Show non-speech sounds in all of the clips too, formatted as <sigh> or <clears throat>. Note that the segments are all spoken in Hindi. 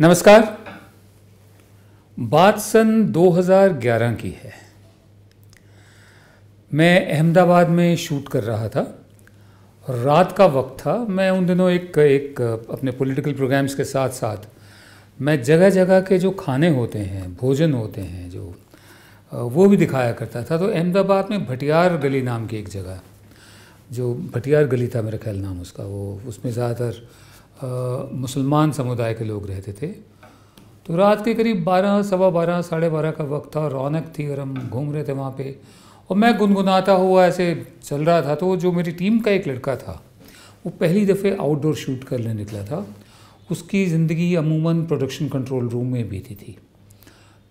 नमस्कार बात सन 2011 की है मैं अहमदाबाद में शूट कर रहा था रात का वक्त था मैं उन दिनों एक एक अपने पॉलिटिकल प्रोग्राम्स के साथ साथ मैं जगह जगह के जो खाने होते हैं भोजन होते हैं जो वो भी दिखाया करता था तो अहमदाबाद में भटियार गली नाम की एक जगह जो भटियार गली था मेरा ख्याल नाम उसका वो उसमें ज़्यादातर मुसलमान समुदाय के लोग रहते थे तो रात के करीब बारह सवा बारह साढ़े बारह का वक्त था रौनक थी और हम घूम रहे थे वहाँ पे और मैं गुनगुनाता हुआ ऐसे चल रहा था तो जो मेरी टीम का एक लड़का था वो पहली दफ़े आउटडोर शूट करने निकला था उसकी ज़िंदगी अमूमन प्रोडक्शन कंट्रोल रूम में बीती थी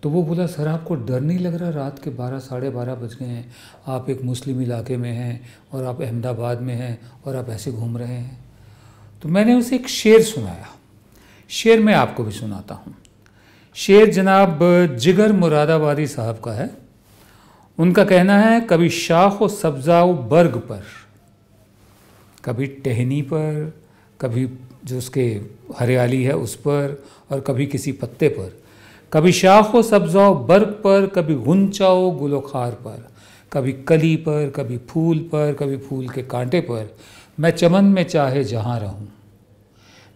तो वो बोला सर आपको डर नहीं लग रहा रात के बारह साढ़े बारह बज गए हैं आप एक मुस्लिम इलाके में हैं और आप अहमदाबाद में हैं और आप ऐसे घूम रहे हैं तो मैंने उसे एक शेर सुनाया शेर मैं आपको भी सुनाता हूँ शेर जनाब जिगर मुरादाबादी साहब का है उनका कहना है कभी शाख व सब्जा बर्ग पर कभी टहनी पर कभी जो उसके हरियाली है उस पर और कभी किसी पत्ते पर कभी शाख व सब्जा बर्ग पर कभी गुंचा व गुलोखार पर कभी कली पर कभी फूल पर कभी फूल के कांटे पर मैं चमन में चाहे जहाँ रहूँ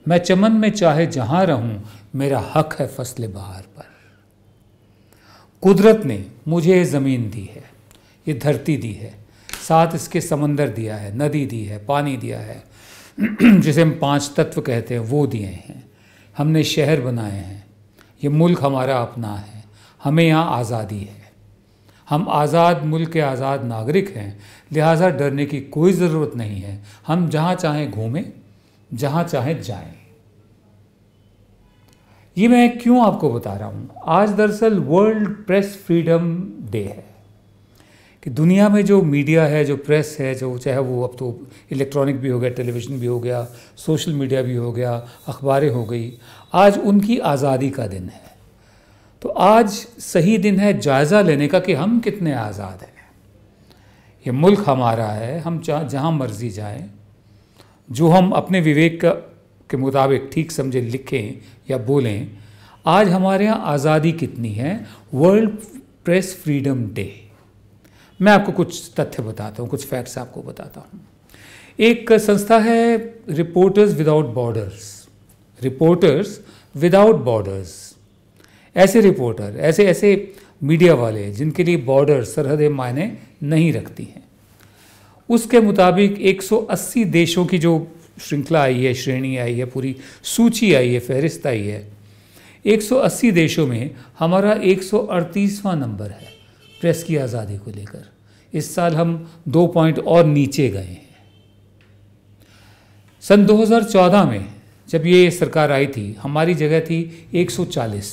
मैं चमन में चाहे जहाँ रहूँ मेरा हक है फसल बहार पर कुदरत ने मुझे ये ज़मीन दी है ये धरती दी है साथ इसके समंदर दिया है नदी दी है पानी दिया है <clears throat> जिसे हम पांच तत्व कहते हैं वो दिए हैं हमने शहर बनाए हैं ये मुल्क हमारा अपना है हमें यहाँ आज़ादी है हम आज़ाद मुल्क के आज़ाद नागरिक हैं लिहाजा डरने की कोई ज़रूरत नहीं है हम जहाँ चाहें घूमें जहाँ चाहे जाएं ये मैं क्यों आपको बता रहा हूँ आज दरअसल वर्ल्ड प्रेस फ्रीडम डे है कि दुनिया में जो मीडिया है जो प्रेस है जो चाहे वो अब तो इलेक्ट्रॉनिक भी हो गया टेलीविज़न भी हो गया सोशल मीडिया भी हो गया अखबारें हो गई आज उनकी आज़ादी का दिन है तो आज सही दिन है जायज़ा लेने का कि हम कितने आज़ाद हैं ये मुल्क हमारा है हम जहाँ मर्ज़ी जाएं जो हम अपने विवेक के मुताबिक ठीक समझे लिखें या बोलें आज हमारे यहाँ आज़ादी कितनी है वर्ल्ड प्रेस फ्रीडम डे मैं आपको कुछ तथ्य बताता हूँ कुछ फैक्ट्स आपको बताता हूँ एक संस्था है reporters without borders reporters without borders ऐसे रिपोर्टर ऐसे ऐसे मीडिया वाले जिनके लिए बॉर्डर सरहदें मायने नहीं रखती हैं उसके मुताबिक 180 देशों की जो श्रृंखला आई है श्रेणी आई है पूरी सूची आई है फहरिस्त आई है 180 देशों में हमारा 138वां नंबर है प्रेस की आज़ादी को लेकर इस साल हम दो पॉइंट और नीचे गए हैं सन 2014 में जब ये सरकार आई थी हमारी जगह थी 140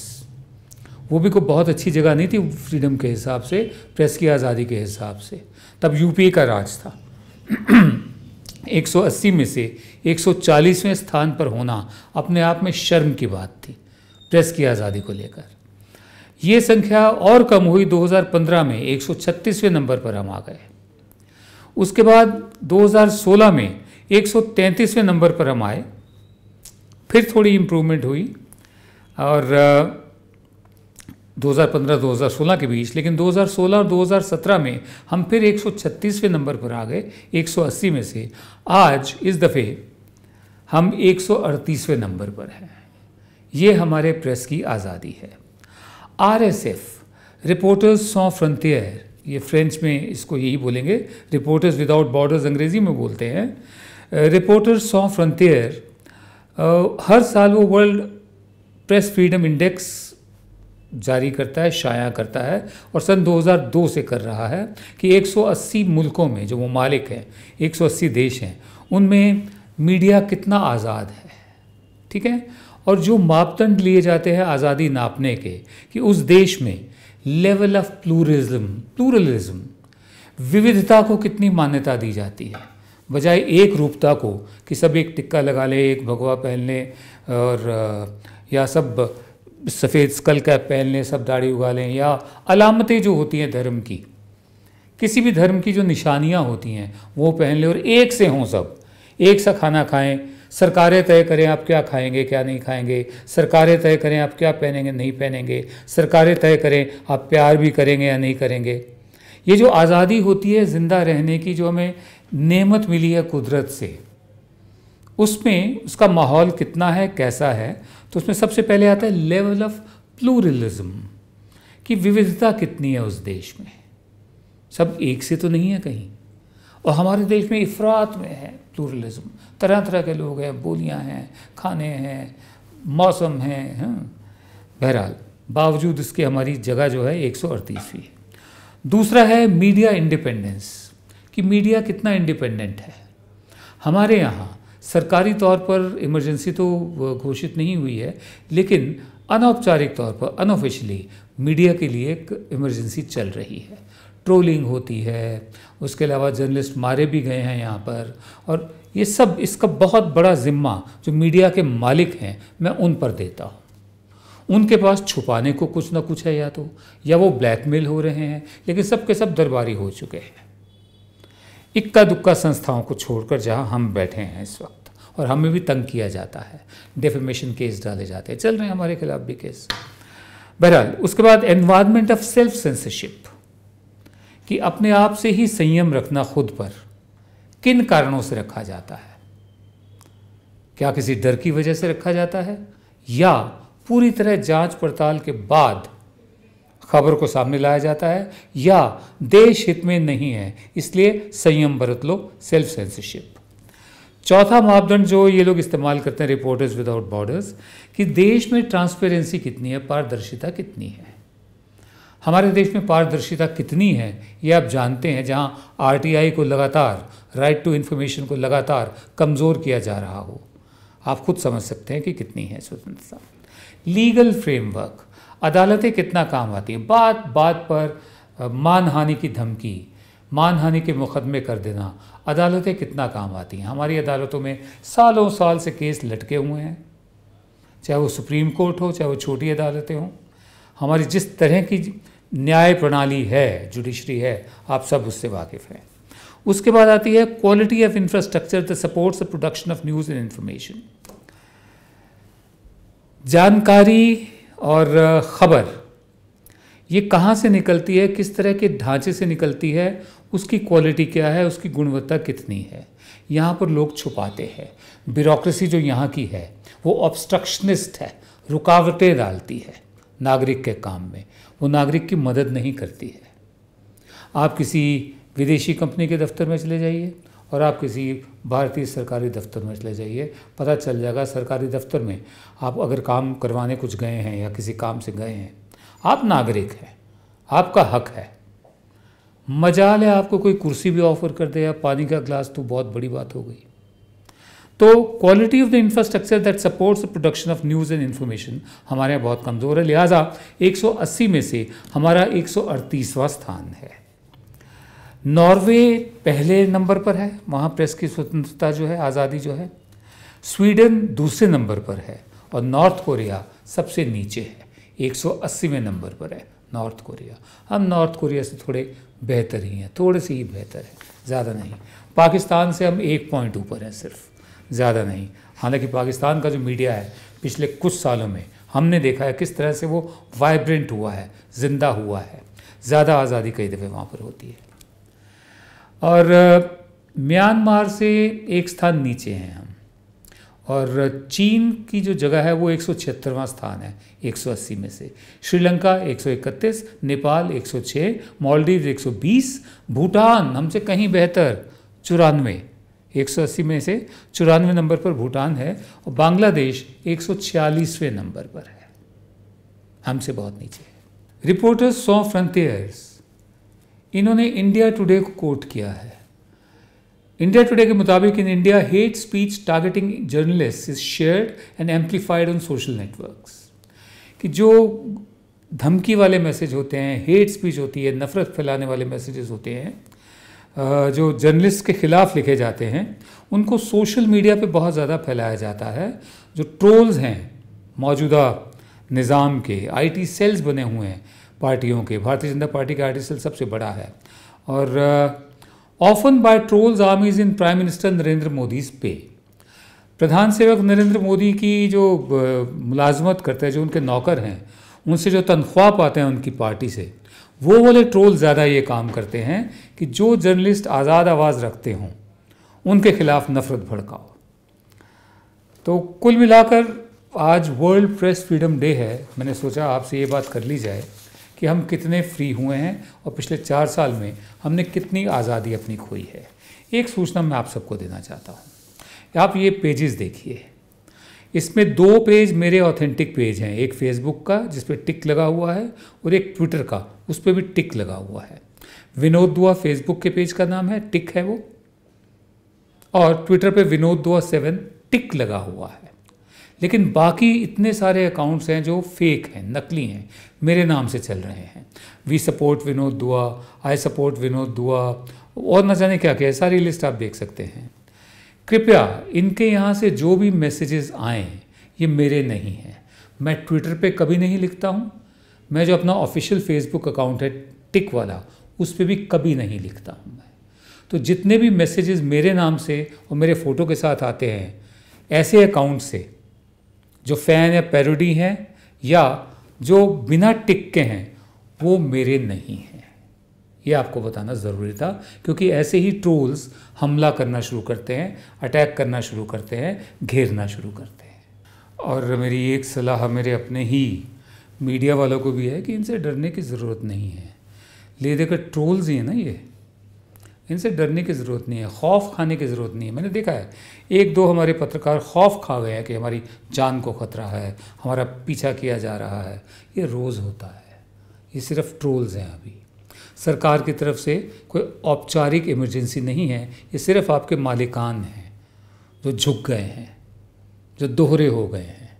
वो भी कोई बहुत अच्छी जगह नहीं थी फ्रीडम के हिसाब से प्रेस की आज़ादी के हिसाब से तब यूपीए का राज था 180 <clears throat> में से 140वें स्थान पर होना अपने आप में शर्म की बात थी प्रेस की आज़ादी को लेकर ये संख्या और कम हुई 2015 में 136वें नंबर पर हम आ गए उसके बाद 2016 में 133वें नंबर पर हम आए फिर थोड़ी इम्प्रूवमेंट हुई और 2015-2016 के बीच लेकिन 2016 और 2017 में हम फिर 136वें नंबर पर आ गए 180 में से आज इस दफ़े हम 138वें नंबर पर हैं ये हमारे प्रेस की आज़ादी है आरएसएफ रिपोर्टर्स सॉ फ्रंटियर ये फ्रेंच में इसको यही बोलेंगे रिपोर्टर्स विदाउट बॉर्डर्स अंग्रेज़ी में बोलते हैं रिपोर्टर्स सॉ फ्रंटियर हर साल वो वर्ल्ड प्रेस फ्रीडम इंडेक्स जारी करता है शाया करता है और सन 2002 से कर रहा है कि 180 मुल्कों में जो ममालिक हैं 180 देश हैं उनमें मीडिया कितना आज़ाद है ठीक है और जो मापदंड लिए जाते हैं आज़ादी नापने के कि उस देश में लेवल ऑफ प्लूरिज्म प्लूरलिज्म विविधता को कितनी मान्यता दी जाती है बजाय एक रूपता को कि सब एक टिक्का लगा ले एक भगवा पहन लें और या सब सफ़ेद स्कल कैप पहन लें सब दाढ़ी उगा लें या अलामतें जो होती हैं धर्म की किसी भी धर्म की जो निशानियाँ होती हैं वो पहन लें और एक से हों सब एक सा खाना खाएं सरकारें तय करें आप क्या खाएंगे क्या नहीं खाएंगे सरकारें तय करें आप क्या पहनेंगे नहीं पहनेंगे सरकारें तय करें आप प्यार भी करेंगे या नहीं करेंगे ये जो आज़ादी होती है ज़िंदा रहने की जो हमें नेमत मिली है कुदरत से उसमें उसका माहौल कितना है कैसा है तो उसमें सबसे पहले आता है लेवल ऑफ प्लूरलिज्म कि विविधता कितनी है उस देश में सब एक से तो नहीं है कहीं और हमारे देश में इफरात में है प्लूरलिज्म तरह तरह के लोग हैं बोलियां हैं खाने हैं मौसम हैं हाँ। बहरहाल बावजूद इसके हमारी जगह जो है एक सौ अड़तीसवीं है दूसरा है मीडिया इंडिपेंडेंस कि मीडिया कितना इंडिपेंडेंट है हमारे यहाँ सरकारी तौर पर इमरजेंसी तो घोषित नहीं हुई है लेकिन अनौपचारिक तौर पर अनऑफिशियली मीडिया के लिए एक इमरजेंसी चल रही है ट्रोलिंग होती है उसके अलावा जर्नलिस्ट मारे भी गए हैं यहाँ पर और ये सब इसका बहुत बड़ा ज़िम्मा जो मीडिया के मालिक हैं मैं उन पर देता हूँ उनके पास छुपाने को कुछ ना कुछ है या तो या वो ब्लैकमेल हो रहे हैं लेकिन सब के सब दरबारी हो चुके हैं इक्का दुक्का संस्थाओं को छोड़कर जहाँ हम बैठे हैं इस वक्त और हमें भी तंग किया जाता है डेफिमेशन केस डाले जाते हैं चल रहे हैं हमारे खिलाफ भी केस बहरहाल उसके बाद एनवायरमेंट ऑफ सेल्फ सेंसरशिप कि अपने आप से ही संयम रखना खुद पर किन कारणों से रखा जाता है क्या किसी डर की वजह से रखा जाता है या पूरी तरह जांच पड़ताल के बाद खबर को सामने लाया जाता है या देश हित में नहीं है इसलिए संयम बरत लो सेल्फ सेंसरशिप चौथा मापदंड जो ये लोग इस्तेमाल करते हैं रिपोर्टर्स विदाउट बॉर्डर्स कि देश में ट्रांसपेरेंसी कितनी है पारदर्शिता कितनी है हमारे देश में पारदर्शिता कितनी है ये आप जानते हैं जहाँ आरटीआई को लगातार राइट टू इन्फॉर्मेशन को लगातार कमज़ोर किया जा रहा हो आप खुद समझ सकते हैं कि कितनी है स्वतंत्रता लीगल फ्रेमवर्क अदालतें कितना काम आती हैं बात बात पर मानहानि की धमकी मानहानि के मुकदमे कर देना अदालतें कितना काम आती हैं हमारी अदालतों में सालों साल से केस लटके हुए हैं चाहे वो सुप्रीम कोर्ट हो चाहे वो छोटी अदालतें हों हमारी जिस तरह की न्याय प्रणाली है जुडिशरी है आप सब उससे वाकिफ़ हैं उसके बाद आती है quality of infrastructure the supports the production of news and information जानकारी और ख़बर ये कहाँ से निकलती है किस तरह के ढांचे से निकलती है उसकी क्वालिटी क्या है उसकी गुणवत्ता कितनी है यहाँ पर लोग छुपाते हैं ब्यूरोक्रेसी जो यहाँ की है वो ऑब्स्ट्रक्शनिस्ट है रुकावटें डालती है नागरिक के काम में वो नागरिक की मदद नहीं करती है आप किसी विदेशी कंपनी के दफ्तर में चले जाइए और आप किसी भारतीय सरकारी दफ्तर में चले जाइए पता चल जाएगा सरकारी दफ्तर में आप अगर काम करवाने कुछ गए हैं या किसी काम से गए हैं आप नागरिक हैं आपका हक है मजाल है आपको कोई कुर्सी भी ऑफर कर दे या पानी का ग्लास तो बहुत बड़ी बात हो गई तो quality of the infrastructure that supports the production of news and information हमारे यहाँ बहुत कमज़ोर है लिहाजा 180 में से हमारा एक स्थान है नॉर्वे पहले नंबर पर है वहाँ प्रेस की स्वतंत्रता जो है आज़ादी जो है स्वीडन दूसरे नंबर पर है और नॉर्थ कोरिया सबसे नीचे है 180वें नंबर पर है नॉर्थ कोरिया हम नॉर्थ कोरिया से थोड़े बेहतर ही हैं थोड़े से ही बेहतर है ज़्यादा नहीं पाकिस्तान से हम एक पॉइंट ऊपर हैं सिर्फ ज़्यादा नहीं हालांकि पाकिस्तान का जो मीडिया है पिछले कुछ सालों में हमने देखा है किस तरह से वो वाइब्रेंट हुआ है ज़िंदा हुआ है ज़्यादा आज़ादी कई दफ़े वहाँ पर होती है और म्यांमार से एक स्थान नीचे हैं हम और चीन की जो जगह है वो एक स्थान है 180 में से श्रीलंका 131, नेपाल 106, मालदीव 120, भूटान हमसे कहीं बेहतर चौरानवे 180 में से चौरानवे नंबर पर भूटान है और बांग्लादेश 146वें नंबर पर है हमसे बहुत नीचे है रिपोर्टर्स सौ फ्रंटियर्स इन्होंने इंडिया टुडे को कोट किया है इंडिया टुडे के मुताबिक in India hate speech targeting journalist is shared and amplified on social networks कि जो धमकी वाले मैसेज होते हैं हेट स्पीच होती है नफ़रत फैलाने वाले मैसेजेस होते हैं जो जर्नलिस्ट के ख़िलाफ़ लिखे जाते हैं उनको सोशल मीडिया पे बहुत ज़्यादा फैलाया जाता है जो ट्रोल्स हैं मौजूदा निज़ाम के आईटी सेल्स बने हुए हैं पार्टियों के भारतीय जनता पार्टी का आर्टिस्टल सबसे बड़ा है और often by trolls armies in Prime Minister Narendra Modi पे प्रधान सेवक नरेंद्र मोदी की जो मुलाजमत करते हैं जो उनके नौकर हैं उनसे जो तनख्वाह पाते हैं उनकी पार्टी से वो वाले ट्रोल ज़्यादा ये काम करते हैं कि जो जर्नलिस्ट आज़ाद आवाज़ रखते हों उनके खिलाफ नफरत भड़काओ तो कुल मिलाकर आज वर्ल्ड प्रेस फ्रीडम डे है मैंने सोचा आपसे ये बात कर ली जाए कि हम कितने फ्री हुए हैं और पिछले चार साल में हमने कितनी आज़ादी अपनी खोई है एक सूचना मैं आप सबको देना चाहता हूँ आप ये पेजेस देखिए इसमें दो पेज मेरे ऑथेंटिक पेज हैं एक फेसबुक का जिस पर टिक लगा हुआ है और एक ट्विटर का उस पर भी टिक लगा हुआ है विनोद दुआ फेसबुक के पेज का नाम है टिक है वो और ट्विटर पे विनोद दुआ सेवन टिक लगा हुआ है लेकिन बाकी इतने सारे अकाउंट्स हैं जो फेक हैं नकली हैं मेरे नाम से चल रहे हैं वी सपोर्ट विनोद दुआ आई सपोर्ट विनोद दुआ और न जाने क्या क्या है सारी लिस्ट आप देख सकते हैं कृपया इनके यहाँ से जो भी मैसेजेस आए ये मेरे नहीं हैं मैं ट्विटर पे कभी नहीं लिखता हूँ मैं जो अपना ऑफिशियल फेसबुक अकाउंट है टिक वाला उस पर भी कभी नहीं लिखता हूँ मैं तो जितने भी मैसेजेस मेरे नाम से और मेरे फ़ोटो के साथ आते हैं ऐसे अकाउंट से जो फ़ैन या पैरोडी हैं या जो बिना टिक के हैं वो मेरे नहीं हैं ये आपको बताना ज़रूरी था क्योंकि ऐसे ही ट्रोल्स हमला करना शुरू करते हैं अटैक करना शुरू करते हैं घेरना शुरू करते हैं और मेरी एक सलाह मेरे अपने ही मीडिया वालों को भी है कि इनसे डरने की ज़रूरत नहीं है ले देकर ट्रोल्स ही हैं ना ये इनसे डरने की ज़रूरत नहीं है खौफ खाने की ज़रूरत नहीं है मैंने देखा है एक दो हमारे पत्रकार खौफ खा गए हैं कि हमारी जान को खतरा है हमारा पीछा किया जा रहा है ये रोज़ होता है ये सिर्फ ट्रोल्स हैं अभी सरकार की तरफ से कोई औपचारिक इमरजेंसी नहीं है ये सिर्फ आपके मालिकान हैं जो झुक गए हैं जो दोहरे हो गए हैं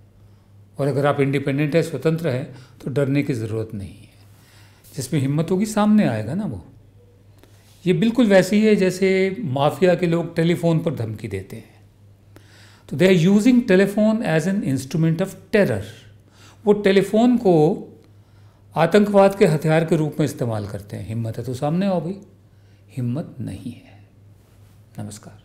और अगर आप इंडिपेंडेंट हैं स्वतंत्र हैं तो डरने की ज़रूरत नहीं है जिसमें हिम्मत होगी सामने आएगा ना वो ये बिल्कुल वैसी है जैसे माफिया के लोग टेलीफोन पर धमकी देते हैं तो they are using telephone as an instrument of terror वो टेलीफोन को आतंकवाद के हथियार के रूप में इस्तेमाल करते हैं हिम्मत है तो सामने आओ भाई हिम्मत नहीं है नमस्कार